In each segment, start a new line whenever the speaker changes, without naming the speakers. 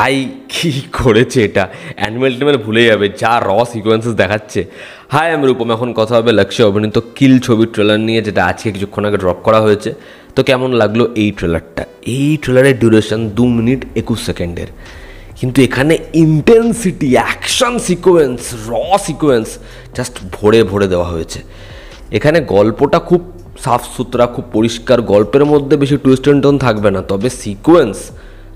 ভাই কী করেছে এটা অ্যানিমেল টেমেল ভুলে যাবে যা র সিকোয়েন্সেস দেখাচ্ছে হাই আমি রূপম এখন কথা হবে লক্ষ্যে অভিনীত কিল ছবির ট্রেলার নিয়ে যেটা আজকে কিছুক্ষণ আগে ড্রপ করা হয়েছে তো কেমন লাগলো এই ট্রেলারটা এই ট্রেলারের ডিউরেশন দু মিনিট একুশ সেকেন্ডের কিন্তু এখানে ইন্টেন্সিটি অ্যাকশন সিকোয়েন্স র সিকোয়েন্স জাস্ট ভরে ভরে দেওয়া হয়েছে এখানে গল্পটা খুব সাফ সুতরা খুব পরিষ্কার গল্পের মধ্যে বেশি টুইস্ট অ্যান্ড টন থাকবে না তবে সিকোয়েন্স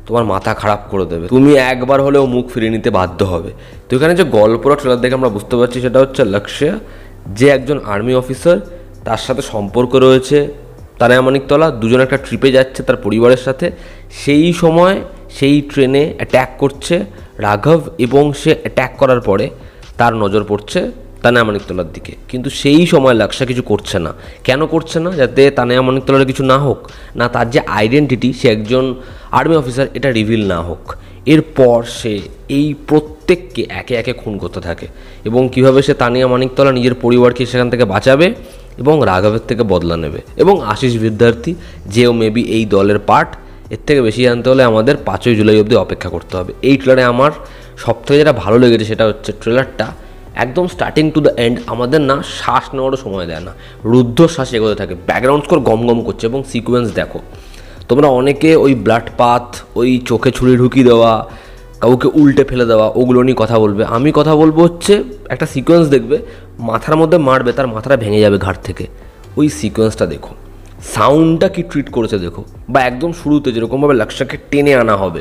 তোমার মাথা খারাপ করে দেবে তুমি একবার হলেও মুখ ফিরিয়ে নিতে বাধ্য হবে তো এখানে যে গল্পটা ট্রেলার দেখে আমরা বুঝতে পারছি সেটা হচ্ছে লক্ষ্য যে একজন আর্মি অফিসার তার সাথে সম্পর্ক রয়েছে তারা এমনিকতলা দুজন একটা ট্রিপে যাচ্ছে তার পরিবারের সাথে সেই সময় সেই ট্রেনে অ্যাট্যাক করছে রাঘব এবং সে অ্যাট্যাক করার পরে তার নজর পড়ছে তানেয়া মানিকতলার দিকে কিন্তু সেই সময় লাক্সা কিছু করছে না কেন করছে না যাতে তানেয়া মানিকতলার কিছু না হোক না তার যে আইডেন্টিটি সে একজন আর্মি অফিসার এটা রিভিল না হোক এরপর সে এই প্রত্যেককে একে একে খুন করতে থাকে এবং কিভাবে সে তানিয়া মানিকতলা নিজের পরিবারকে সেখান থেকে বাঁচাবে এবং রাঘবের থেকে বদলা নেবে এবং আশিস বিদ্যার্থী যেও মেবি এই দলের পার্ট এর থেকে বেশি জানতে হলে আমাদের পাঁচই জুলাই অবধি অপেক্ষা করতে হবে এই ট্রেলারে আমার সবথেকে যেটা ভালো লেগেছে সেটা হচ্ছে ট্রেলারটা একদম স্টার্টিং টু দ্য এন্ড আমাদের না শ্বাস নেওয়ারও সময় দেয় না রুদ্ধশ্বাস এগোতে থাকে ব্যাকগ্রাউন্ড স্কোর গম গম করছে এবং সিকোয়েন্স দেখো তোমরা অনেকে ওই ব্লাড পাত ওই চোখে ছুরি ঢুকিয়ে দেওয়া কাউকে উল্টে ফেলে দেওয়া ওগুলো নিয়ে কথা বলবে আমি কথা বলবো হচ্ছে একটা সিকোয়েন্স দেখবে মাথার মধ্যে মারবে তার মাথাটা ভেঙে যাবে ঘাট থেকে ওই সিকোয়েন্সটা দেখো সাউন্ডটা কি ট্রিট করেছে দেখো বা একদম শুরুতে যেরকমভাবে লাক্সাকে টেনে আনা হবে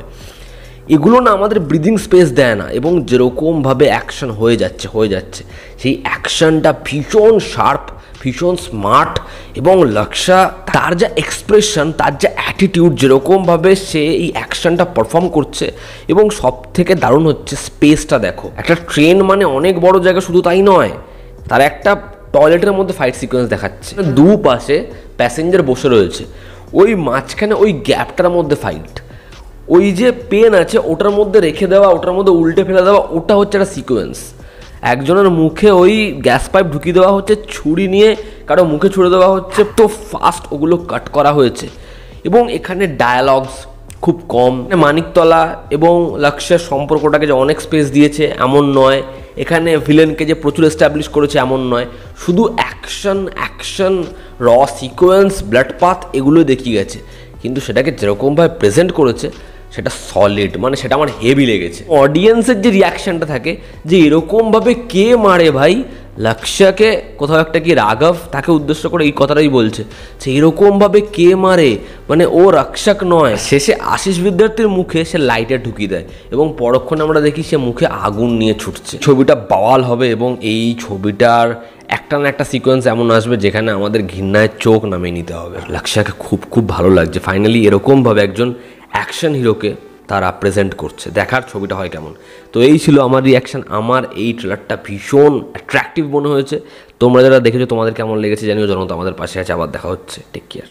এগুলো না আমাদের ব্রিদিং স্পেস দেয় না এবং যেরকমভাবে অ্যাকশন হয়ে যাচ্ছে হয়ে যাচ্ছে সেই অ্যাকশনটা ভীষণ শার্প ভীষণ স্মার্ট এবং লাক্সা তার যা এক্সপ্রেশন তার যা অ্যাটিটিউড যেরকমভাবে সে এই অ্যাকশনটা পারফর্ম করছে এবং সব থেকে দারুণ হচ্ছে স্পেসটা দেখো একটা ট্রেন মানে অনেক বড় জায়গা শুধু তাই নয় তার একটা টয়লেটের মধ্যে ফাইট সিকোয়েন্স দেখাচ্ছে দু পাশে প্যাসেঞ্জার বসে রয়েছে ওই মাঝখানে ওই গ্যাপটার মধ্যে ফাইট ওই যে পেন আছে ওটার মধ্যে রেখে দেওয়া ওটার মধ্যে উল্টে ফেলে দেওয়া ওটা হচ্ছে একটা সিকোয়েন্স একজনের মুখে ওই গ্যাস পাইপ ঢুকিয়ে দেওয়া হচ্ছে ছুরি নিয়ে কারো মুখে ছুড়ে দেওয়া হচ্ছে তো ফাস্ট ওগুলো কাট করা হয়েছে এবং এখানে ডায়ালগস খুব কম মানিকতলা এবং লাক্সার সম্পর্কটাকে যে অনেক স্পেস দিয়েছে এমন নয় এখানে ভিলেনকে যে প্রচুর এস্টাবলিশ করেছে এমন নয় শুধু অ্যাকশন অ্যাকশন র সিকোয়েন্স ব্লাডপাথ এগুলো দেখিয়ে গেছে কিন্তু সেটাকে যেরকমভাবে প্রেজেন্ট করেছে সেটা সলিড মানে সেটা আমার হেভি লেগেছে অডিয়েন্সের যে রিয়াকশানটা থাকে যে এরকমভাবে কে মারে ভাই লক্ষ্যকে কোথাও একটা কি রাঘব তাকে উদ্দেশ্য করে এই কথাটাই বলছে সে এরকমভাবে কে মারে মানে ও রক্ষক নয় শেষে আশিস বিদ্যার্থীর মুখে সে লাইটে ঢুকিয়ে দেয় এবং পরক্ষণে আমরা দেখি সে মুখে আগুন নিয়ে ছুটছে ছবিটা বাওয়াল হবে এবং এই ছবিটার একটা না একটা সিকোয়েন্স এমন আসবে যেখানে আমাদের ঘৃণায় চোখ নামিয়ে নিতে হবে লাকশাকে খুব খুব ভালো লাগছে ফাইনালি এরকমভাবে একজন অ্যাকশন হিরোকে তারা প্রেজেন্ট করছে দেখার ছবিটা হয় কেমন তো এই ছিল আমার রিয়াকশান আমার এই ট্রেলারটা ভীষণ অ্যাট্রাক্টিভ মনে হয়েছে তোমরা যারা দেখেছো তোমাদের কেমন লেগেছে জানিও জনতা আমাদের পাশে আছে আবার দেখা হচ্ছে টেক কেয়ার